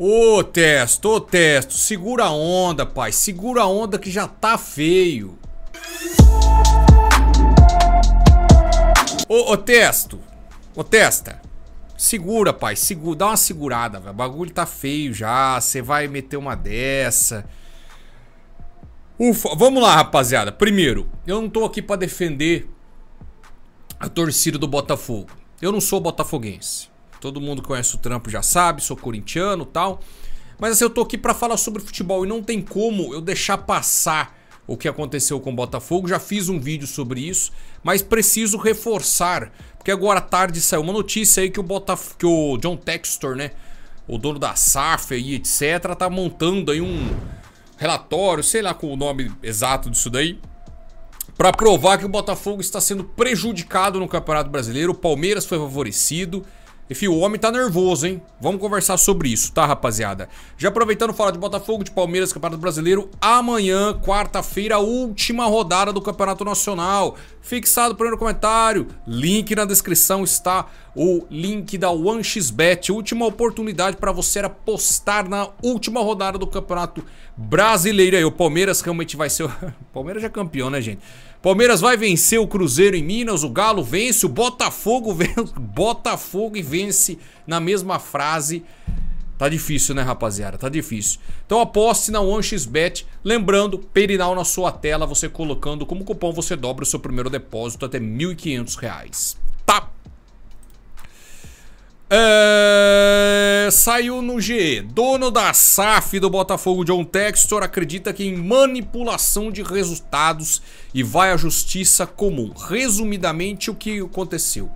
Ô, Testo, ô, Testo, segura a onda, pai. Segura a onda que já tá feio. Ô, ô, Testo. Ô, Testa. Segura, pai. Segura. Dá uma segurada, velho. O bagulho tá feio já. Você vai meter uma dessa. Ufa. Vamos lá, rapaziada. Primeiro, eu não tô aqui para defender a torcida do Botafogo. Eu não sou botafoguense. Todo mundo que conhece o trampo já sabe, sou corintiano tal. Mas assim, eu tô aqui para falar sobre futebol e não tem como eu deixar passar o que aconteceu com o Botafogo. Já fiz um vídeo sobre isso, mas preciso reforçar, porque agora à tarde saiu uma notícia aí que o Botaf que o John Textor, né, o dono da SAF aí, etc, tá montando aí um relatório, sei lá qual o nome exato disso daí, para provar que o Botafogo está sendo prejudicado no Campeonato Brasileiro, o Palmeiras foi favorecido e fio, o homem tá nervoso, hein? Vamos conversar sobre isso, tá, rapaziada? Já aproveitando, falar de Botafogo, de Palmeiras, Campeonato Brasileiro. Amanhã, quarta-feira, última rodada do Campeonato Nacional. Fixado o primeiro comentário. Link na descrição está o link da OneXBet. Última oportunidade para você apostar na última rodada do Campeonato Brasileiro. Aí, o Palmeiras realmente vai ser... o Palmeiras já é campeão, né, gente? Palmeiras vai vencer o Cruzeiro em Minas, o Galo vence, o Botafogo vence, Botafogo e vence na mesma frase. Tá difícil, né, rapaziada? Tá difícil. Então aposte na OneXBet. Lembrando, Perinal na sua tela, você colocando como cupom, você dobra o seu primeiro depósito até R$ 1.500. É... Saiu no G Dono da SAF do Botafogo, John Textor, acredita que em manipulação de resultados e vai à justiça comum. Resumidamente, o que aconteceu?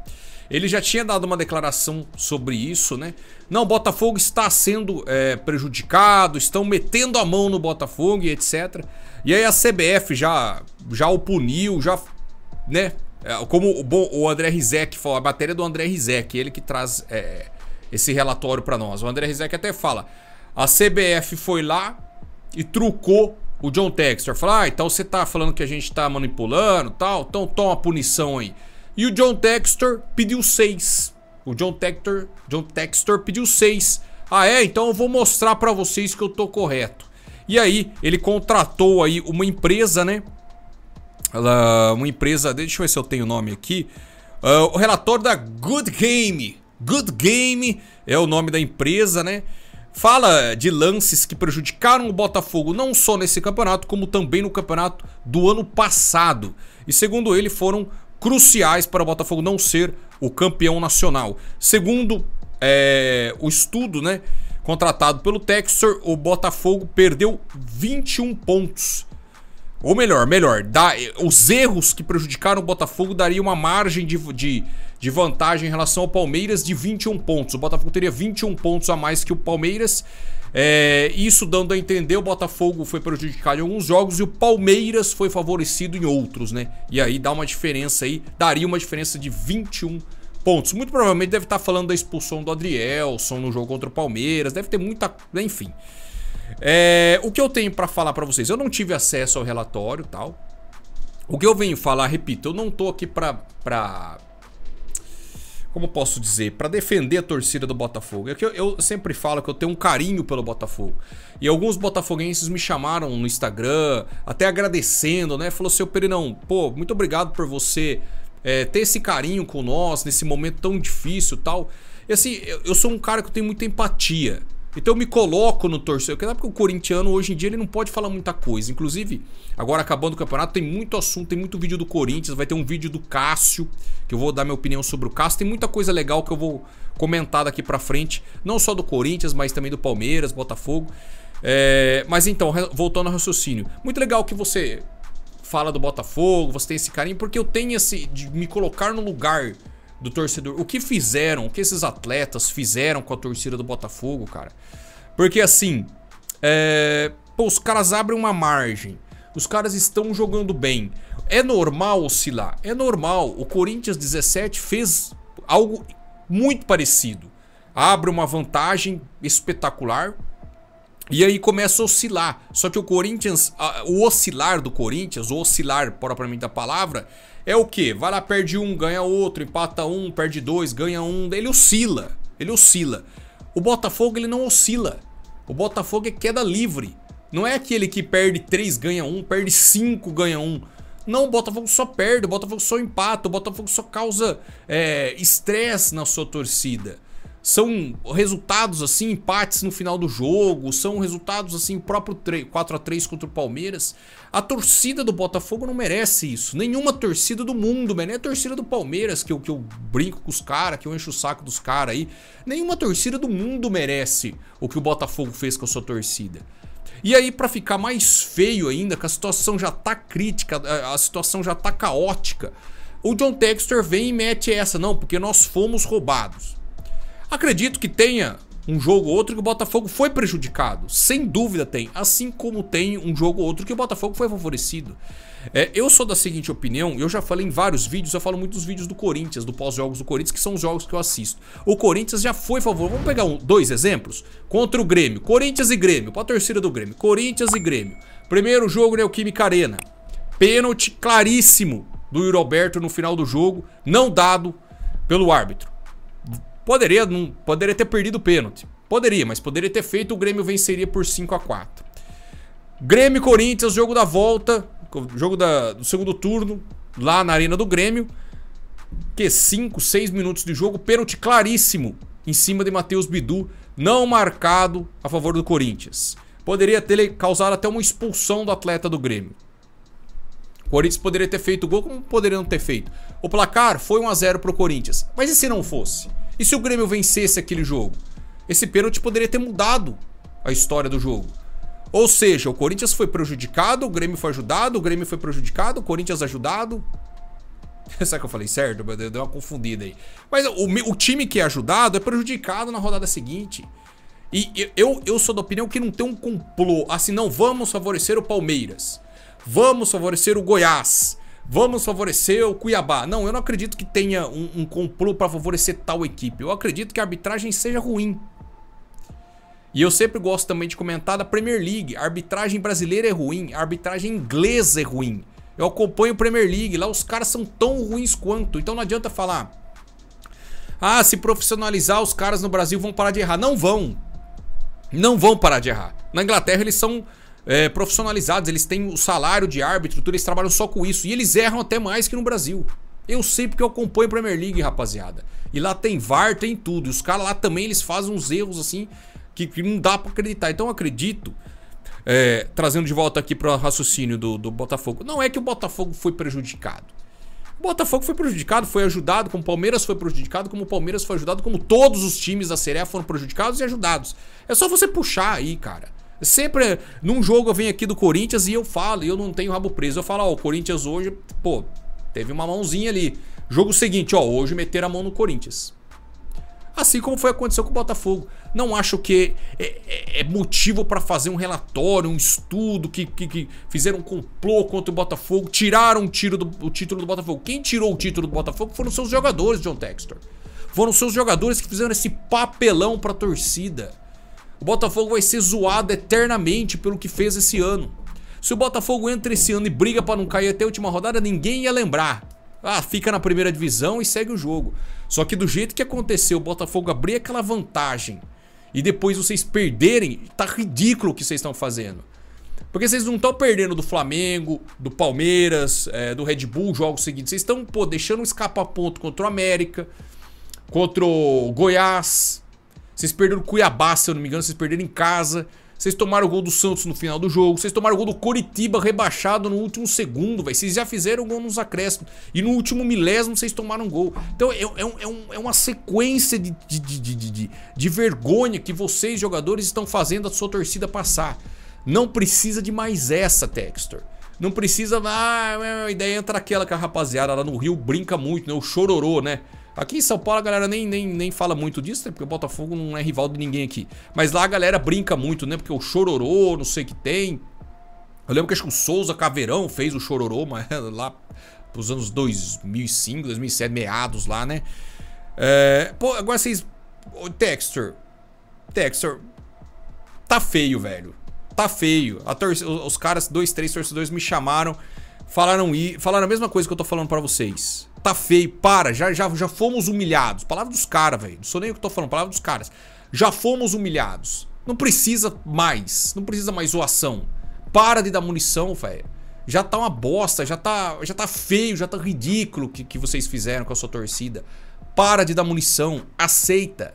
Ele já tinha dado uma declaração sobre isso, né? Não, Botafogo está sendo é, prejudicado, estão metendo a mão no Botafogo e etc. E aí a CBF já, já o puniu, já né, é, como bom, o André Rizek fala, a matéria do André Rizek, ele que traz é, esse relatório para nós. O André Rizek até fala: a CBF foi lá e trucou o John Dexter Fala, ah, então você tá falando que a gente tá manipulando tal, então toma punição aí. E o John Dexter pediu seis. O John Dexter John Textor pediu seis. Ah, é? Então eu vou mostrar para vocês que eu tô correto. E aí, ele contratou aí uma empresa, né? É uma empresa, deixa eu ver se eu tenho o nome aqui, uh, o relator da Good Game. Good Game é o nome da empresa, né? Fala de lances que prejudicaram o Botafogo não só nesse campeonato, como também no campeonato do ano passado. E segundo ele, foram cruciais para o Botafogo não ser o campeão nacional. Segundo é, o estudo, né? Contratado pelo Texter, o Botafogo perdeu 21 pontos ou melhor, melhor, dá, os erros que prejudicaram o Botafogo daria uma margem de, de, de, vantagem em relação ao Palmeiras de 21 pontos. O Botafogo teria 21 pontos a mais que o Palmeiras. É, isso dando a entender, o Botafogo foi prejudicado em alguns jogos e o Palmeiras foi favorecido em outros, né? E aí dá uma diferença aí, daria uma diferença de 21 pontos. Muito provavelmente deve estar falando da expulsão do Adrielson no jogo contra o Palmeiras, deve ter muita. Enfim. É, o que eu tenho para falar para vocês? Eu não tive acesso ao relatório tal. O que eu venho falar, repito, eu não tô aqui pra. para como posso dizer? Para defender a torcida do Botafogo. É que eu, eu, sempre falo que eu tenho um carinho pelo Botafogo. E alguns botafoguenses me chamaram no Instagram, até agradecendo, né? Falou, seu Perinão, pô, muito obrigado por você é, ter esse carinho com nós nesse momento tão difícil tal. E assim, eu, eu sou um cara que eu tenho muita empatia. Então eu me coloco no torcedor. Porque porque o corintiano hoje em dia ele não pode falar muita coisa. Inclusive, agora acabando o campeonato, tem muito assunto, tem muito vídeo do Corinthians, vai ter um vídeo do Cássio, que eu vou dar minha opinião sobre o Cássio. Tem muita coisa legal que eu vou comentar daqui pra frente. Não só do Corinthians, mas também do Palmeiras, Botafogo. É... mas então, voltando ao raciocínio. Muito legal que você fala do Botafogo, você tem esse carinho, porque eu tenho esse. de me colocar no lugar do torcedor. O que fizeram, o que esses atletas fizeram com a torcida do Botafogo, cara. Porque assim, é... Pô, os caras abrem uma margem. Os caras estão jogando bem. É normal oscilar, é normal. O Corinthians 17 fez algo muito parecido. Abre uma vantagem espetacular, e aí começa a oscilar. Só que o Corinthians, o oscilar do Corinthians, o oscilar propriamente da palavra, é o que? Vai lá, perde um, ganha outro, empata um, perde dois, ganha um. Ele oscila. Ele oscila. O Botafogo ele não oscila. O Botafogo é queda livre. Não é aquele que perde três, ganha um, perde cinco, ganha Um. Não, o Botafogo só perde, o Botafogo só empata, o Botafogo só causa é, estresse é, na sua torcida são resultados assim, empates no final do jogo, são resultados assim, o próprio 4 a 3 contra o Palmeiras. A torcida do Botafogo não merece isso. Nenhuma torcida do mundo, nem a torcida do Palmeiras, que eu, que eu brinco com os caras, que eu encho o saco dos caras aí. Nenhuma torcida do mundo merece o que o Botafogo fez com a sua torcida. E aí, para ficar mais feio ainda, que a situação já tá crítica, a situação já tá caótica, o John Textor vem e mete essa, não, porque nós fomos roubados. Acredito que tenha um jogo ou outro que o Botafogo foi prejudicado. Sem dúvida tem. Assim como tem um jogo ou outro que o Botafogo foi favorecido. É, eu sou da seguinte opinião, eu já falei em vários vídeos, eu falo muito dos vídeos do Corinthians, do pós-jogos do Corinthians, que são os jogos que eu assisto. O Corinthians já foi favor. Vamos pegar um, dois exemplos? Contra o Grêmio. Corinthians e Grêmio. Pra torcida do Grêmio. Corinthians e Grêmio. Primeiro jogo, Neoquímica Arena. Pênalti claríssimo do Roberto no final do jogo, não dado pelo árbitro. Poderia, não, poderia ter perdido o pênalti. Poderia, mas poderia ter feito, o Grêmio venceria por 5 a 4 Grêmio Corinthians, jogo da volta, jogo da, do segundo turno, lá na Arena do Grêmio. Que 5, 6 minutos de jogo, pênalti claríssimo em cima de Matheus Bidu, não marcado a favor do Corinthians. Poderia ter causado até uma expulsão do atleta do Grêmio. O Corinthians poderia ter feito gol, como poderia não ter feito. O placar foi 1 a 0 para o Corinthians. Mas e se não fosse? E se o Grêmio vencesse aquele jogo? Esse pênalti poderia ter mudado a história do jogo. Ou seja, o Corinthians foi prejudicado, o Grêmio foi ajudado, o Grêmio foi prejudicado, o Corinthians ajudado. Será que eu falei certo? Deu uma confundida aí. Mas o, o, time que é ajudado é prejudicado na rodada seguinte. E eu, eu sou da opinião que não tem um complô. Assim, não, vamos favorecer o Palmeiras. Vamos favorecer o Goiás vamos favorecer o Cuiabá. Não, eu não acredito que tenha um, um complô para favorecer tal equipe. Eu acredito que a arbitragem seja ruim. E eu sempre gosto também de comentar da Premier League. A arbitragem brasileira é ruim, a arbitragem inglesa é ruim. Eu acompanho a Premier League, lá os caras são tão ruins quanto. Então não adianta falar. Ah, se profissionalizar, os caras no Brasil vão parar de errar. Não vão. Não vão parar de errar. Na Inglaterra eles são é, profissionalizados, eles têm o salário de árbitro, tudo, eles trabalham só com isso. E eles erram até mais que no Brasil. Eu sei porque eu acompanho Premier League, rapaziada. E lá tem VAR, tem tudo. E os caras lá também eles fazem uns erros assim que, que não dá para acreditar. Então eu acredito, é, trazendo de volta aqui para o raciocínio do, do Botafogo, não é que o Botafogo foi prejudicado. O Botafogo foi prejudicado, foi ajudado, como o Palmeiras foi prejudicado, como o Palmeiras foi ajudado, como todos os times da Série A foram prejudicados e ajudados. É só você puxar aí, cara. Sempre num jogo eu venho aqui do Corinthians e eu falo, e eu não tenho rabo preso. Eu falo, ó, oh, o Corinthians hoje, pô, teve uma mãozinha ali. Jogo seguinte, ó, hoje meter a mão no Corinthians. Assim como foi aconteceu com o Botafogo. Não acho que é, é, é motivo para fazer um relatório, um estudo que, que, que, fizeram um complô contra o Botafogo, tiraram o, tiro do, o título do Botafogo. Quem tirou o título do Botafogo foram seus jogadores, John Textor. Foram seus jogadores que fizeram esse papelão para torcida. O Botafogo vai ser zoado eternamente pelo que fez esse ano. Se o Botafogo entra esse ano e briga para não cair até a última rodada, ninguém ia lembrar. Ah, fica na primeira divisão e segue o jogo. Só que do jeito que aconteceu, o Botafogo abrir aquela vantagem e depois vocês perderem, tá ridículo o que vocês estão fazendo. Porque vocês não estão perdendo do Flamengo, do Palmeiras, é, do Red Bull, jogos seguintes. Vocês estão, pô, deixando escapar ponto contra o América, contra o Goiás, vocês perderam o Cuiabá, se eu não me engano, vocês perderam em casa. Vocês tomaram o gol do Santos no final do jogo. Vocês tomaram o gol do Coritiba rebaixado no último segundo, velho. Vocês já fizeram gol nos acréscimos. E no último milésimo vocês tomaram gol. Então é, é, um, é, um, é uma sequência de, de, de, de, de vergonha que vocês, jogadores, estão fazendo a sua torcida passar. Não precisa de mais essa, Textor. Não precisa. Ah, a ideia é entra aquela que a rapaziada lá no Rio brinca muito, né? O chororô, né? Aqui em São Paulo a galera nem, nem, nem fala muito disso, né? Porque o Botafogo não é rival de ninguém aqui. Mas lá a galera brinca muito, né? Porque o chororô, não sei o que tem. Eu lembro que acho que o Souza Caveirão fez o chororô, mas lá pros anos 2005, 2007, meados lá, né? É, pô, agora vocês. Texture. Texture. Tá feio, velho. Tá feio. Torce, os caras, dois, três torcedores me chamaram. Falaram, falaram a mesma coisa que eu tô falando para vocês tá feio, para, já, já, já fomos humilhados. Palavra dos caras, velho. Não sou nem o que tô falando, palavra dos caras. Já fomos humilhados. Não precisa mais, não precisa mais zoação. Para de dar munição, velho. Já tá uma bosta, já tá, já tá feio, já tá ridículo o que, que vocês fizeram com a sua torcida. Para de dar munição, aceita.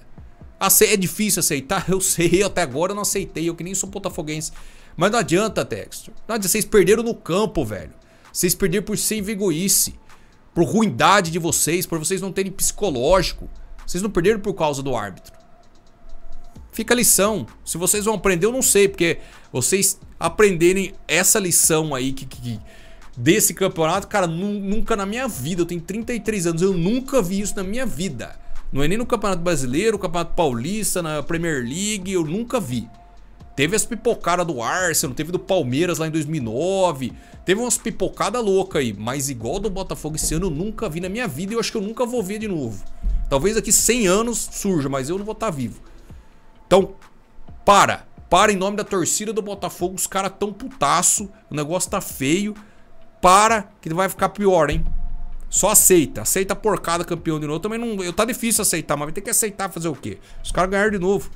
Ace é difícil aceitar, eu sei, até agora eu não aceitei, eu que nem sou botafoguense. Mas não adianta, Textor. Não adianta, vocês perderam no campo, velho. Vocês perderam por sem vergonhice por ruindade de vocês, por vocês não terem psicológico. Vocês não perderam por causa do árbitro. Fica a lição. Se vocês vão aprender, eu não sei, porque vocês aprenderem essa lição aí que, que desse campeonato, cara, nunca na minha vida, eu tenho 33 anos, eu nunca vi isso na minha vida. Não é nem no Campeonato Brasileiro, Campeonato Paulista, na Premier League, eu nunca vi. Teve as pipocadas do Arsenal, teve do Palmeiras lá em 2009. Teve umas pipocadas loucas aí, mas igual do Botafogo esse ano eu nunca vi na minha vida e eu acho que eu nunca vou ver de novo. Talvez daqui 100 anos surja, mas eu não vou estar tá vivo. Então, para. Para em nome da torcida do Botafogo, os caras tão putaço, o negócio tá feio. Para que vai ficar pior, hein? Só aceita, aceita a porcada campeão de novo. Também não, eu tá difícil aceitar, mas vai ter que aceitar fazer o quê? Os caras ganharam de novo.